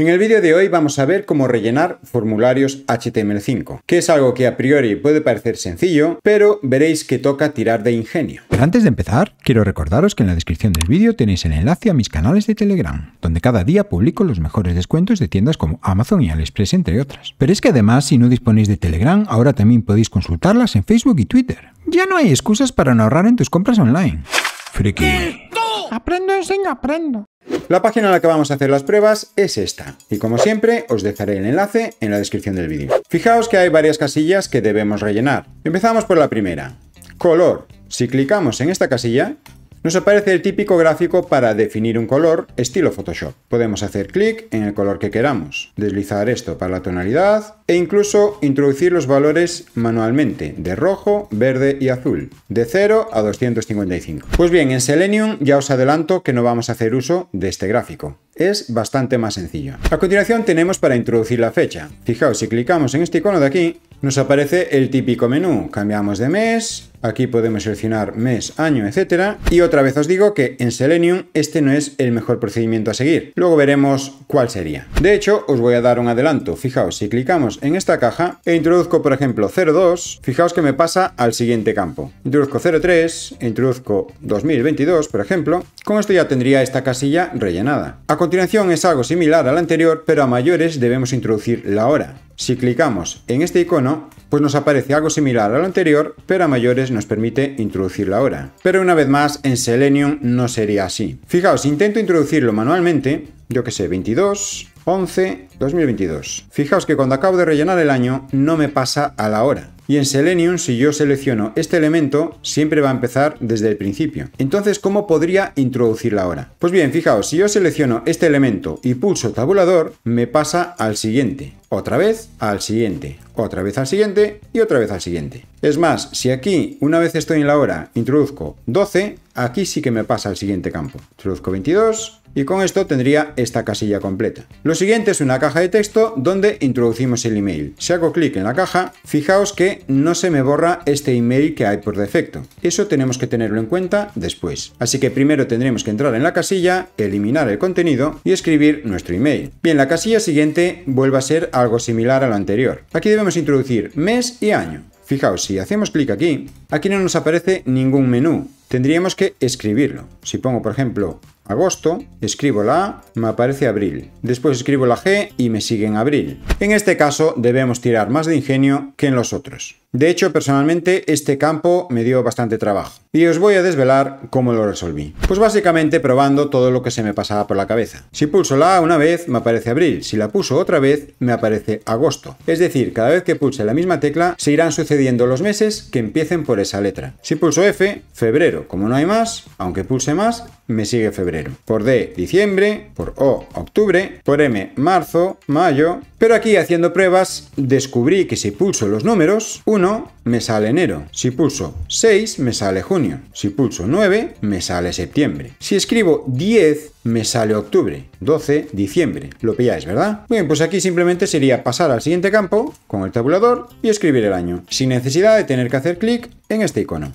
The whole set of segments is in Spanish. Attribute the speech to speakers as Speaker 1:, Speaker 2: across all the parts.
Speaker 1: En el vídeo de hoy vamos a ver cómo rellenar formularios HTML5, que es algo que a priori puede parecer sencillo, pero veréis que toca tirar de ingenio. Pero antes de empezar, quiero recordaros que en la descripción del vídeo tenéis el enlace a mis canales de Telegram, donde cada día publico los mejores descuentos de tiendas como Amazon y AliExpress, entre otras. Pero es que además, si no disponéis de Telegram, ahora también podéis consultarlas en Facebook y Twitter. Ya no hay excusas para no ahorrar en tus compras online. Friki. Aprendo, sin aprendo. La página en la que vamos a hacer las pruebas es esta, y como siempre os dejaré el enlace en la descripción del vídeo. Fijaos que hay varias casillas que debemos rellenar. Empezamos por la primera, color. Si clicamos en esta casilla, nos aparece el típico gráfico para definir un color estilo Photoshop. Podemos hacer clic en el color que queramos, deslizar esto para la tonalidad e incluso introducir los valores manualmente de rojo, verde y azul, de 0 a 255. Pues bien, en Selenium ya os adelanto que no vamos a hacer uso de este gráfico es bastante más sencillo. A continuación tenemos para introducir la fecha. Fijaos, si clicamos en este icono de aquí, nos aparece el típico menú. Cambiamos de mes, Aquí podemos seleccionar mes, año, etcétera. Y otra vez os digo que en Selenium este no es el mejor procedimiento a seguir. Luego veremos cuál sería. De hecho, os voy a dar un adelanto. Fijaos, si clicamos en esta caja e introduzco, por ejemplo, 02, fijaos que me pasa al siguiente campo. Introduzco 03, introduzco 2022, por ejemplo. Con esto ya tendría esta casilla rellenada. A continuación es algo similar al anterior, pero a mayores debemos introducir la hora. Si clicamos en este icono, pues nos aparece algo similar a lo anterior, pero a mayores nos permite introducir la hora. Pero una vez más, en Selenium no sería así. Fijaos, intento introducirlo manualmente, yo que sé, 22, 11, 2022. Fijaos que cuando acabo de rellenar el año, no me pasa a la hora. Y en Selenium, si yo selecciono este elemento, siempre va a empezar desde el principio. Entonces, ¿cómo podría introducir la hora? Pues bien, fijaos, si yo selecciono este elemento y pulso tabulador, me pasa al siguiente otra vez al siguiente, otra vez al siguiente y otra vez al siguiente. Es más, si aquí una vez estoy en la hora introduzco 12, Aquí sí que me pasa al siguiente campo. Introduzco 22 y con esto tendría esta casilla completa. Lo siguiente es una caja de texto donde introducimos el email. Si hago clic en la caja, fijaos que no se me borra este email que hay por defecto. Eso tenemos que tenerlo en cuenta después. Así que primero tendremos que entrar en la casilla, eliminar el contenido y escribir nuestro email. Bien, la casilla siguiente vuelve a ser algo similar a lo anterior. Aquí debemos introducir mes y año. Fijaos, si hacemos clic aquí, aquí no nos aparece ningún menú, tendríamos que escribirlo. Si pongo, por ejemplo, agosto, escribo la A, me aparece abril. Después escribo la G y me sigue en abril. En este caso debemos tirar más de ingenio que en los otros. De hecho, personalmente, este campo me dio bastante trabajo. Y os voy a desvelar cómo lo resolví. Pues básicamente probando todo lo que se me pasaba por la cabeza. Si pulso la A una vez, me aparece abril. Si la pulso otra vez, me aparece agosto. Es decir, cada vez que pulse la misma tecla, se irán sucediendo los meses que empiecen por esa letra. Si pulso F, febrero. Como no hay más, aunque pulse más, me sigue febrero. Por D, diciembre, por O, octubre, por M, marzo, mayo. Pero aquí haciendo pruebas descubrí que si pulso los números, 1 me sale enero. Si pulso 6 me sale junio. Si pulso 9 me sale septiembre. Si escribo 10 me sale octubre. 12 diciembre. Lo pilláis, ¿verdad? Bien, pues aquí simplemente sería pasar al siguiente campo con el tabulador y escribir el año, sin necesidad de tener que hacer clic en este icono.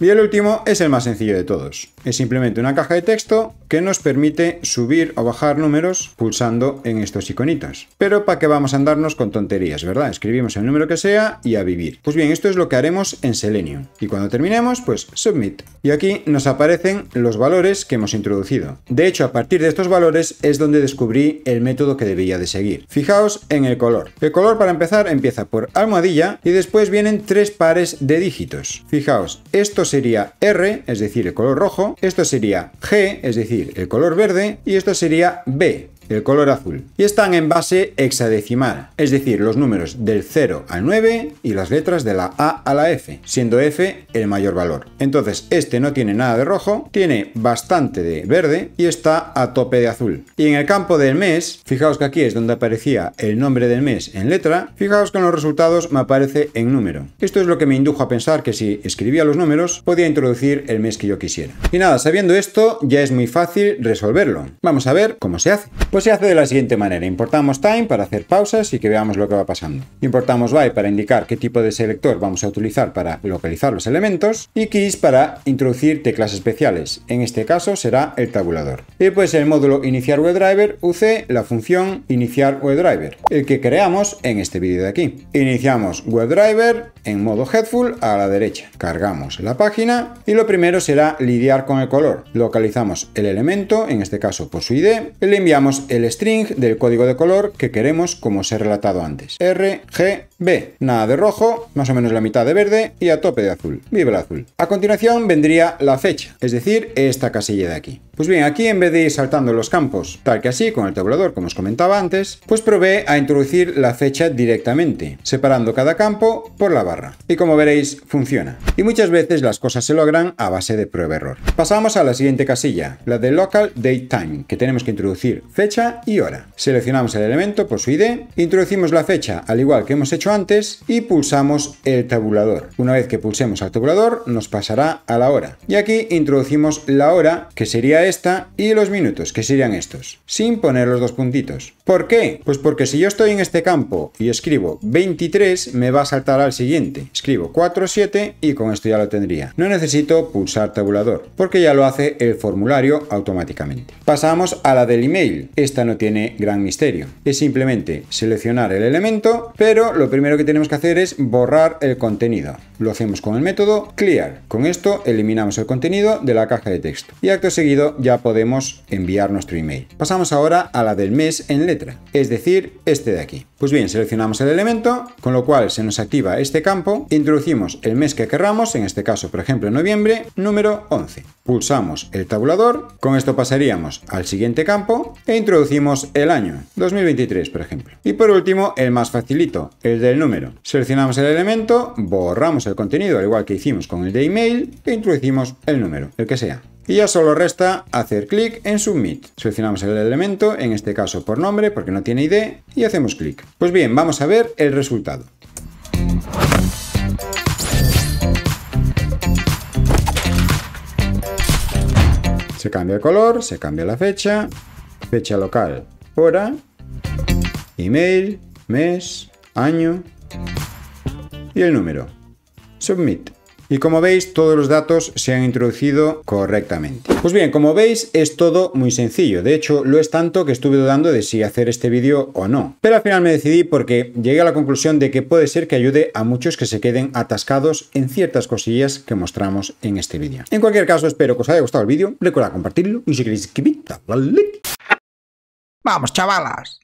Speaker 1: Y el último es el más sencillo de todos. Es simplemente una caja de texto que nos permite subir o bajar números pulsando en estos iconitos. Pero ¿para qué vamos a andarnos con tonterías, verdad? Escribimos el número que sea y a vivir. Pues bien, esto es lo que haremos en Selenium. Y cuando terminemos, pues Submit. Y aquí nos aparecen los valores que hemos introducido. De hecho, a partir de estos valores es donde descubrí el método que debía de seguir. Fijaos en el color. El color para empezar empieza por almohadilla y después vienen tres pares de dígitos. Fijaos, esto sería R, es decir, el color rojo, esto sería G, es decir, el color verde, y esto sería B, el color azul, y están en base hexadecimal, es decir, los números del 0 al 9 y las letras de la A a la F, siendo F el mayor valor. Entonces, este no tiene nada de rojo, tiene bastante de verde y está a tope de azul. Y en el campo del mes, fijaos que aquí es donde aparecía el nombre del mes en letra, fijaos que en los resultados me aparece en número. Esto es lo que me indujo a pensar que si escribía los números, podía introducir el mes que yo quisiera. Y nada, sabiendo esto, ya es muy fácil resolverlo. Vamos a ver cómo se hace. Pues se hace de la siguiente manera. Importamos time para hacer pausas y que veamos lo que va pasando. Importamos by para indicar qué tipo de selector vamos a utilizar para localizar los elementos y keys para introducir teclas especiales. En este caso será el tabulador. Y pues el módulo iniciar WebDriver UC la función iniciar WebDriver, el que creamos en este vídeo de aquí. Iniciamos WebDriver en modo Headful a la derecha. Cargamos la página y lo primero será lidiar con el color. Localizamos el elemento, en este caso por su ID, y le enviamos el string del código de color que queremos como os relatado antes. R, G, B. Nada de rojo, más o menos la mitad de verde y a tope de azul. Vive el azul. A continuación vendría la fecha, es decir, esta casilla de aquí. Pues bien, aquí en vez de ir saltando los campos, tal que así con el tabulador como os comentaba antes, pues probé a introducir la fecha directamente, separando cada campo por la barra. Y como veréis, funciona. Y muchas veces las cosas se logran a base de prueba-error. Pasamos a la siguiente casilla, la de Local Date Time, que tenemos que introducir fecha y hora. Seleccionamos el elemento por su ID, introducimos la fecha al igual que hemos hecho antes y pulsamos el tabulador. Una vez que pulsemos al tabulador, nos pasará a la hora. Y aquí introducimos la hora, que sería esta y los minutos, que serían estos, sin poner los dos puntitos. ¿Por qué? Pues porque si yo estoy en este campo y escribo 23, me va a saltar al siguiente. Escribo 4, 7 y con esto ya lo tendría. No necesito pulsar tabulador, porque ya lo hace el formulario automáticamente. Pasamos a la del email. Esta no tiene gran misterio. Es simplemente seleccionar el elemento, pero lo primero que tenemos que hacer es borrar el contenido. Lo hacemos con el método clear. Con esto eliminamos el contenido de la caja de texto. Y acto seguido ya podemos enviar nuestro email. Pasamos ahora a la del mes en letra, es decir, este de aquí. Pues bien, seleccionamos el elemento, con lo cual se nos activa este campo, introducimos el mes que querramos, en este caso por ejemplo noviembre, número 11. Pulsamos el tabulador, con esto pasaríamos al siguiente campo e introducimos el año, 2023 por ejemplo. Y por último, el más facilito, el del número. Seleccionamos el elemento, borramos el contenido al igual que hicimos con el de email e introducimos el número, el que sea. Y ya solo resta hacer clic en Submit. Seleccionamos el elemento, en este caso por nombre, porque no tiene ID, y hacemos clic. Pues bien, vamos a ver el resultado. Se cambia el color, se cambia la fecha, fecha local, hora, email, mes, año y el número. Submit. Y como veis, todos los datos se han introducido correctamente. Pues bien, como veis, es todo muy sencillo. De hecho, lo es tanto que estuve dudando de si hacer este vídeo o no. Pero al final me decidí porque llegué a la conclusión de que puede ser que ayude a muchos que se queden atascados en ciertas cosillas que mostramos en este vídeo. En cualquier caso, espero que os haya gustado el vídeo. Recuerda compartirlo y si queréis, like. ¡Vamos, chavalas!